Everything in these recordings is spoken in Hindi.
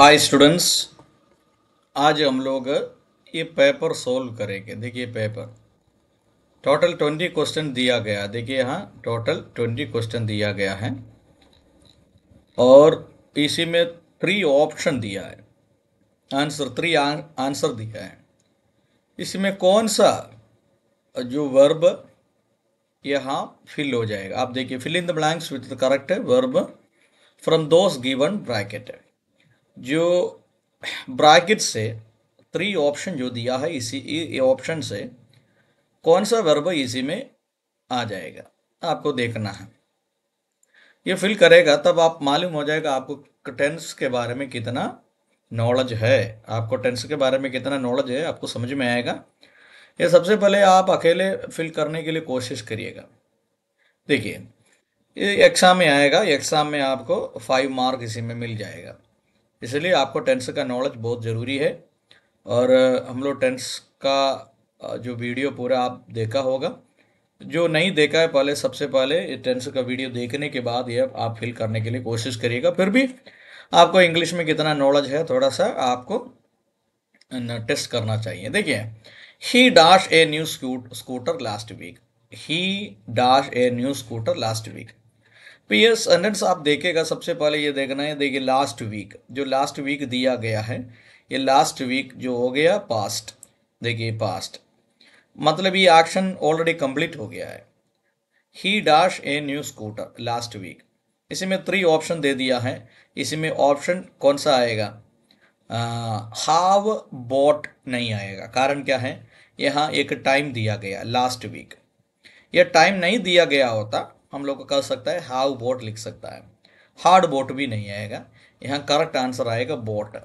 हाय स्टूडेंट्स आज हम लोग ये पेपर सोल्व करेंगे देखिए पेपर टोटल ट्वेंटी क्वेश्चन दिया गया देखिए यहाँ टोटल ट्वेंटी क्वेश्चन दिया गया है और इसी में थ्री ऑप्शन दिया है आंसर थ्री आंसर दिया है इसमें कौन सा जो वर्ब यहाँ फिल हो जाएगा आप देखिए fill in the blanks with the correct verb from those given bracket जो ब्रैकेट से थ्री ऑप्शन जो दिया है इसी ऑप्शन से कौन सा वर्ब इसी में आ जाएगा आपको देखना है ये फिल करेगा तब आप मालूम हो जाएगा आपको टेंस के बारे में कितना नॉलेज है आपको टेंस के बारे में कितना नॉलेज है आपको समझ में आएगा ये सबसे पहले आप अकेले फिल करने के लिए कोशिश करिएगा देखिए ये एग्ज़ाम में आएगा एग्ज़ाम में आपको फाइव मार्क इसी में मिल जाएगा इसलिए आपको टेंस का नॉलेज बहुत ज़रूरी है और हम लोग टेंस का जो वीडियो पूरा आप देखा होगा जो नहीं देखा है पहले सबसे पहले टेंस का वीडियो देखने के बाद ये आप फिल करने के लिए कोशिश करिएगा फिर भी आपको इंग्लिश में कितना नॉलेज है थोड़ा सा आपको टेस्ट करना चाहिए देखिए he dash a new scooter last week he dash a new scooter last week P S earnings आप देखेगा सबसे पहले ये देखना है देखिए लास्ट वीक जो लास्ट वीक दिया गया है ये लास्ट वीक जो हो गया पास्ट देखिए पास्ट मतलब ये एक्शन ऑलरेडी कंप्लीट हो गया है he dash a new scooter last week इसी में थ्री ऑप्शन दे दिया है इसी में ऑप्शन कौन सा आएगा हाव बॉट नहीं आएगा कारण क्या है यहाँ एक टाइम दिया गया लास्ट वीक यह टाइम नहीं दिया गया होता हम लोग को कर सकता है हाउ बोट लिख सकता है हार्ड बोट भी नहीं आएगा यहाँ करेक्ट आंसर आएगा बोट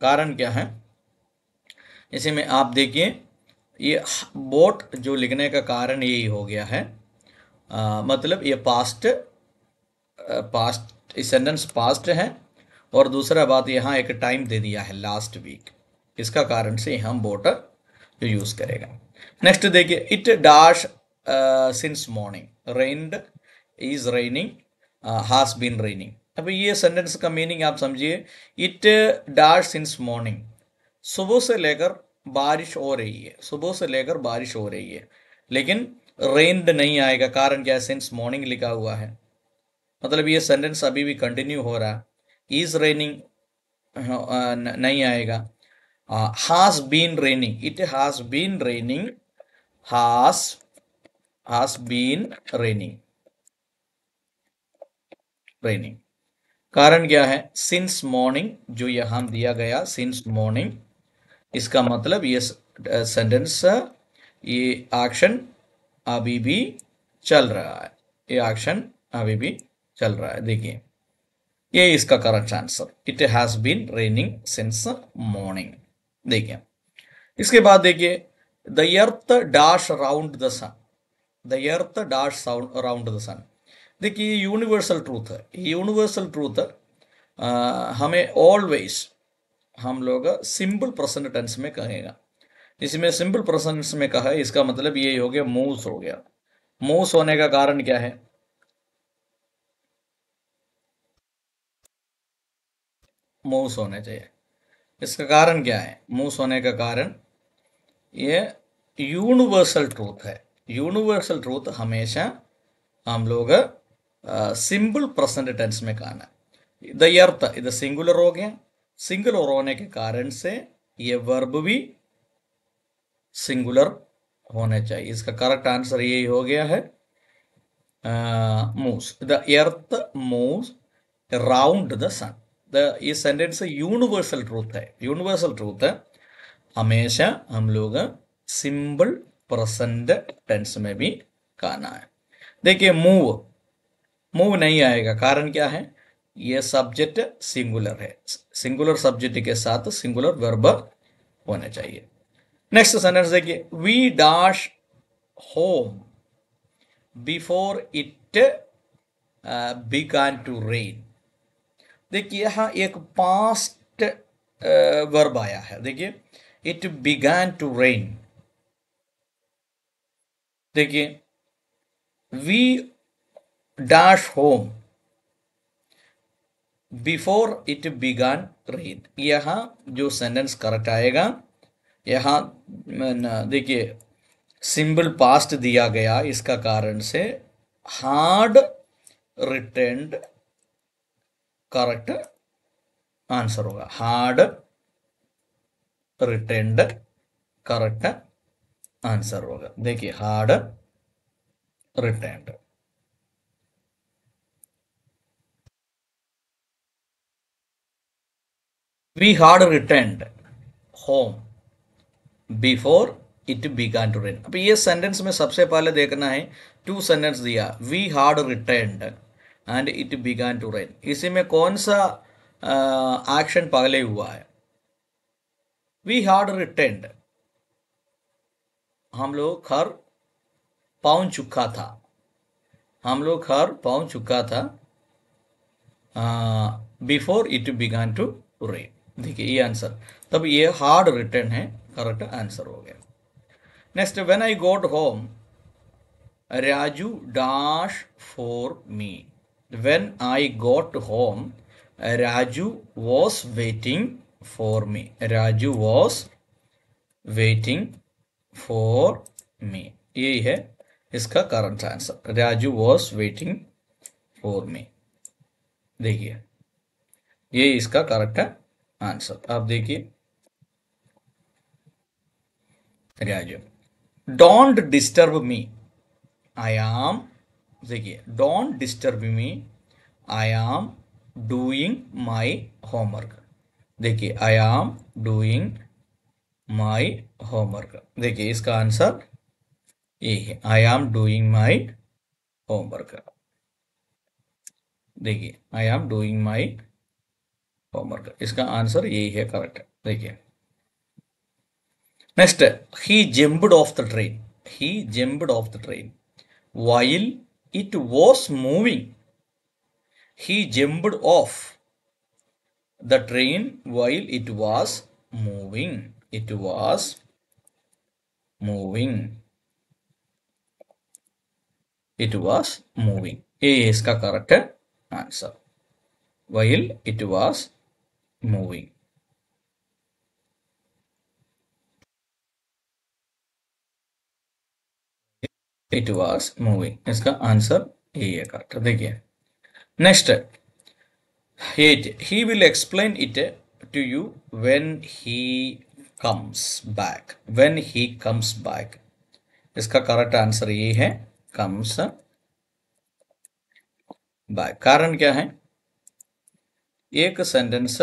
कारण क्या है इसी में आप देखिए ये बोट जो लिखने का कारण यही हो गया है आ, मतलब ये पास्ट पास्ट सेंटेंस पास्ट है और दूसरा बात यहाँ एक टाइम दे दिया है लास्ट वीक इसका कारण से यहाँ बोट जो यूज़ करेगा नेक्स्ट देखिए it dash Uh, morning rained is raining uh, has been raining अब ये सेंटेंस का मीनिंग आप समझिए इट डार्क सिंस मॉर्निंग सुबह से लेकर बारिश हो रही है सुबह से लेकर बारिश हो रही है लेकिन रेंड नहीं आएगा कारण क्या है सिंस मॉर्निंग लिखा हुआ है मतलब ये सेंटेंस अभी भी कंटिन्यू हो रहा है इज रेनिंग हाँ, नहीं आएगा has been raining it has been raining has has been raining raining कारण क्या है सिंस मॉर्निंग जो यहां दिया गया सिंस मॉर्निंग इसका मतलब ये सेंटेंस ये एक्शन अभी भी चल रहा है ये एक्शन अभी भी चल रहा है देखिए ये इसका correct answer it has been raining since morning देखिए इसके बाद देखिए the earth dash round the sun the earth dash around the sun देखिए ये यूनिवर्सल ट्रूथ है ये यूनिवर्सल ट्रूथ हमें ऑलवेज हम लोग सिंपल प्रेजेंट टेंस में कहेगा इसमें सिंपल प्रेजेंट में कहा इसका मतलब ये हो गया मूव्स हो गया मूव्स होने का कारण क्या है मूव्स होने चाहिए इसका कारण क्या है मूव्स होने का कारण ये यूनिवर्सल ट्रूथ है यूनिवर्सल ट्रूथ हमेशा हम लोग सिंपल प्रेजेंट टेंस में कहना द अर्थ इधर सिंगुलर हो गया सिंगुलर होने के कारण से ये वर्ब भी सिंगुलर होने चाहिए इसका करेक्ट आंसर यही हो गया है moves the earth moves round the sun the ये सेंटेंस यूनिवर्सल ट्रूथ है यूनिवर्सल ट्रूथ है हमेशा हम लोग सिंपल प्रसन्न टेंस में भी कहना है देखिए मूव मूव नहीं आएगा कारण क्या है ये सब्जेक्ट सिंगुलर है सिंगुलर सब्जेक्ट के साथ सिंगुलर वर्ब होना चाहिए नेक्स्ट सेंटेंस देखिए we dash home before it began to rain देखिए यहां एक पास्ट वर्ब uh, आया है देखिए इट बिगान टू रेन देखिए we dash home before it began rain यहां जो सेंटेंस करेक्ट आएगा यहां देखिए सिंबल पास्ट दिया गया इसका कारण से हार्ड रिटर्न करेक्ट आंसर होगा हार्ड रिटर्न करेक्ट आंसर होगा देखिए had returned we had returned home before it began to rain अब ये सेंटेंस में सबसे पहले देखना है टू सेंटेंस दिया we had returned and it began to rain इसी में कौन सा एक्शन पहले हुआ है वी हार्ड रिटर्न हम लोग खर पाउन चुका था हम लोग खर पाउन चुका था before it began to rain देखिए ये आंसर तब ये हार्ड रिटर्न है करेक्ट आंसर हो गया next when I got home Raju dash for me when I got home Raju was waiting for me Raju was waiting for me यही है इसका current answer Raju was waiting for me देखिए ये इसका करेक्ट आंसर आप देखिए Raju don't disturb me I am देखिए don't disturb me I am doing my homework देखिए I am doing my homework देखिए इसका आंसर ए है I am doing my homework देखिए I am doing my homework इसका आंसर ए है करेक्ट देखिए next he jumped off the train he jumped off the train while it was moving he jumped off the train while it was moving it was moving it was moving a is the correct answer while it was moving it was moving इसका आंसर ए है करेक्ट देखिए next he will explain it to you when he comes back when he comes back इसका करेक्ट आंसर ये है कम्स बैक कारण क्या है एक सेंटेंस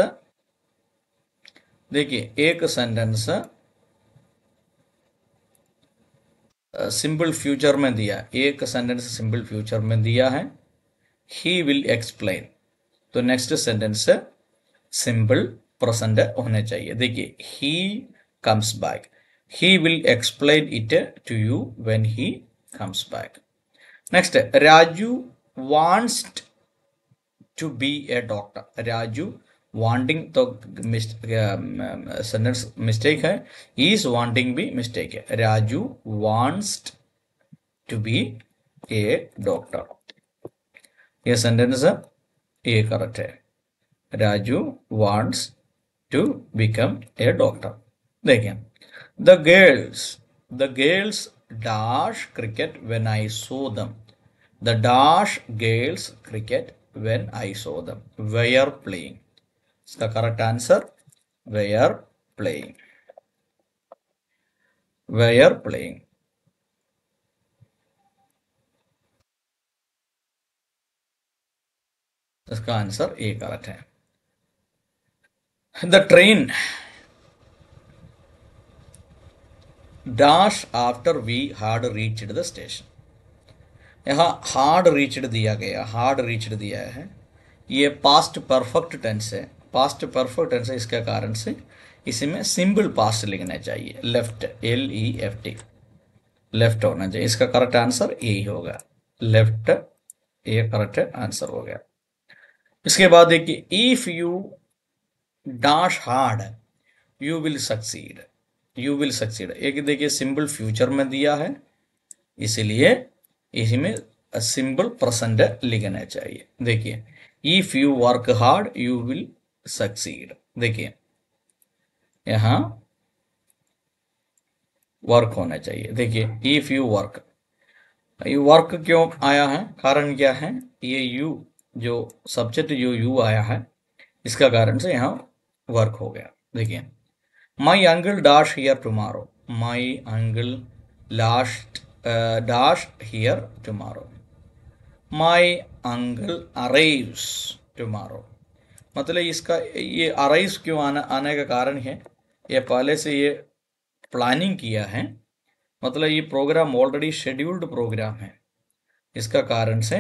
देखिए एक सेंटेंस सिंपल फ्यूचर में दिया एक सेंटेंस सिंपल फ्यूचर में दिया है ही विल एक्सप्लेन तो नेक्स्ट सेंटेंस सिंपल प्रसन्न होने चाहिए देखिए he comes back he will explain it to you when he comes back next Raju wants to be a doctor Raju wanting तो सेंटेंस मिस्टेक है इज वांटिंग भी मिस्टेक है Raju wants to be a doctor ये सेंटेंस ये करेक्ट है Raju wants to become a doctor. Again, the girls, the girls dash cricket when I saw them. The dash girls cricket when I saw them. Were playing. It's the correct answer. Were playing. Were playing. इसका आंसर ए करेक्ट है The train dash after we had reached the station. यहाँ hard reached दिया गया hard reached दिया है ये past perfect tense है past perfect tense है इसके कारण से इसी में सिंपल पास्ट लिखना चाहिए left L E F T left होना चाहिए इसका करेक्ट आंसर यही होगा लेफ्ट ये करेक्ट आंसर हो गया इसके बाद देखिए if you dash hard you will succeed you will succeed एक देखिए सिंबल फ्यूचर में दिया है इसलिए इसमें सिंबल प्रसेंट लिखना चाहिए देखिए if you work hard you will succeed देखिए यहां वर्क होना चाहिए देखिए इफ यू वर्क ये वर्क क्यों आया है कारण क्या है ये यू जो सब्जेक्ट जो यू आया है इसका कारण से यहाँ वर्क हो गया देखिए my uncle dash here tomorrow my uncle last dash here tomorrow my uncle arrives tomorrow मतलब इसका ये अरेव्स क्यों आना आने का कारण है ये पहले से ये प्लानिंग किया है मतलब ये प्रोग्राम ऑलरेडी शेड्यूल्ड प्रोग्राम है इसका कारण से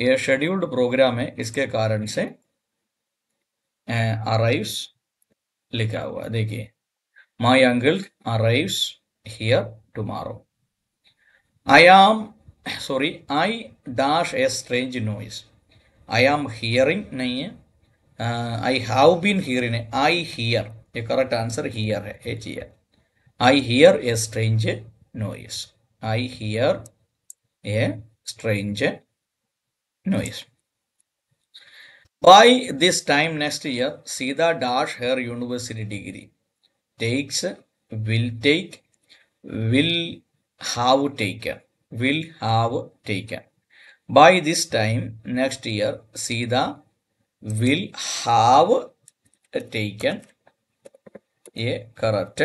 ये शेड्यूल्ड प्रोग्राम है इसके कारण से arrives लिखा हुआ देखिए my uncle arrives here tomorrow i am sorry i dash a strange noise i am hearing नहीं है I have been hearing I hear ये करेक्ट आंसर हियर है H E I hear a strange noise I hear a strange noise By this time next year, Sita dash her university degree. Takes, will take, will have taken, will have taken. By this time next year, Sita will have taken a correct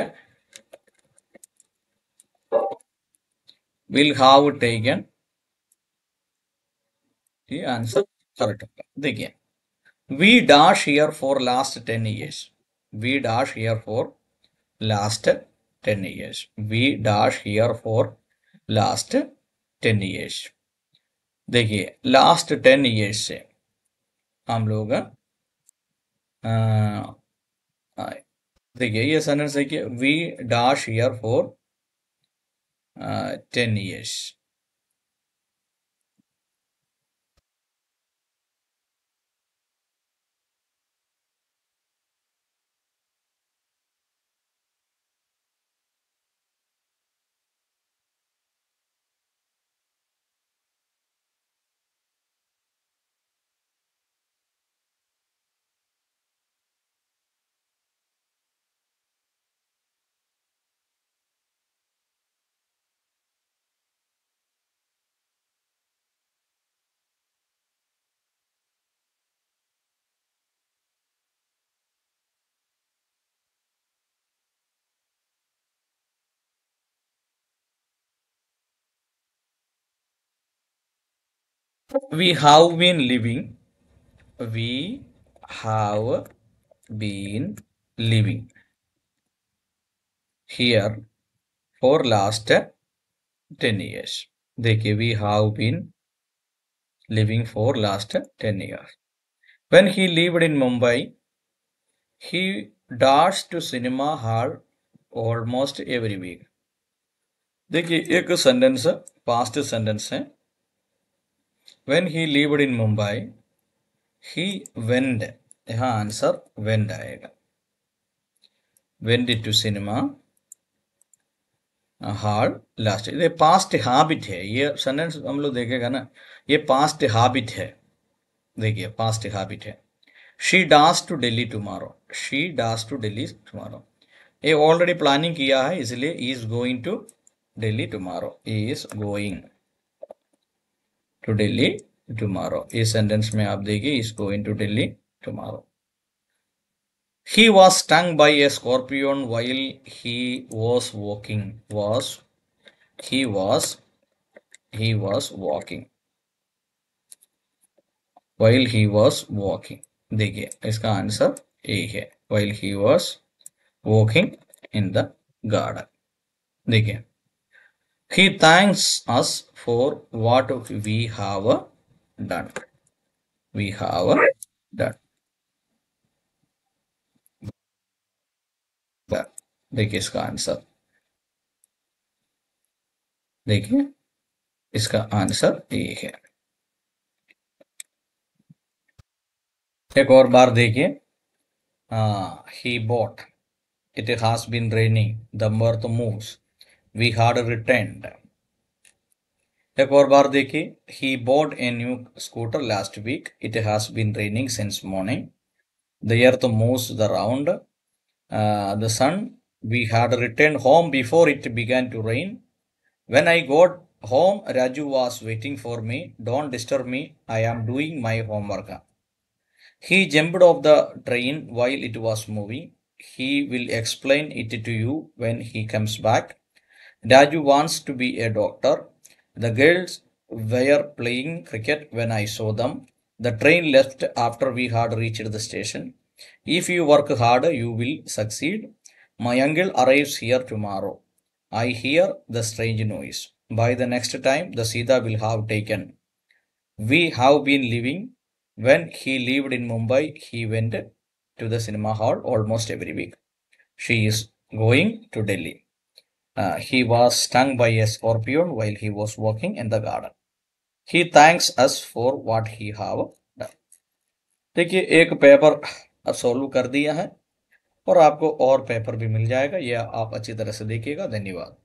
will have taken the answer correct. Again. we dash here for last 10 years we dash here for last 10 years we dash here for last 10 years देखिए लास्ट टेन ईयर्स से हम लोग देखिए ये सेंटेंस देखिए we dash year for ten years we have been living we have been living here for last 10 years देखिए we have been living for last 10 years when he lived in mumbai he darts to cinema hall almost every week देखिए एक सेंटेंस पास्ट सेंटेंस है when he lived in mumbai he went यहाँ आंसर went आएगा went to cinema hard uh, last ये पास्ट हैबिट है ये सेंटेंस हम लोग देखेगा ना ये पास्ट हैबिट है देखिए पास्ट हैबिट है she dash to Delhi tomorrow she dash to Delhi tomorrow ये ऑलरेडी प्लानिंग किया है इसलिए is going to Delhi tomorrow is going to Delhi tomorrow इस सेंटेंस में आप देखिए इसको in to Delhi tomorrow he was stung by a scorpion while he was walking was he was he was walking while he was walking देखिए इसका आंसर ए है while he was walking in the garden देखिए He thanks us for what we have done. We have done. देखिए इसका आंसर देखिए इसका आंसर ये है एक और बार देखिए he bought it has been raining the mirth moves we had returned. एक और बार देखिए he bought a new scooter last week. It has been raining since morning. The earth moves around uh, the sun. We had returned home before it began to rain. When I got home, Raju was waiting for me. Don't disturb me. I am doing my homework. He jumped off the train while it was moving. He will explain it to you when he comes back. Daju wants to be a doctor. The girls were playing cricket when I saw them. The train left after we had reached the station. If you work hard, you will succeed. My uncle arrives here tomorrow. I hear the strange noise. By the next time, the Sita will have taken. We have been living. When he lived in Mumbai, he went to the cinema hall almost every week. She is going to Delhi. Uh, he was stung by a scorpion while he was walking in the garden. He thanks us for what he have done. देखिए एक पेपर सोल्व कर दिया है और आपको और पेपर भी मिल जाएगा यह आप अच्छी तरह से देखिएगा धन्यवाद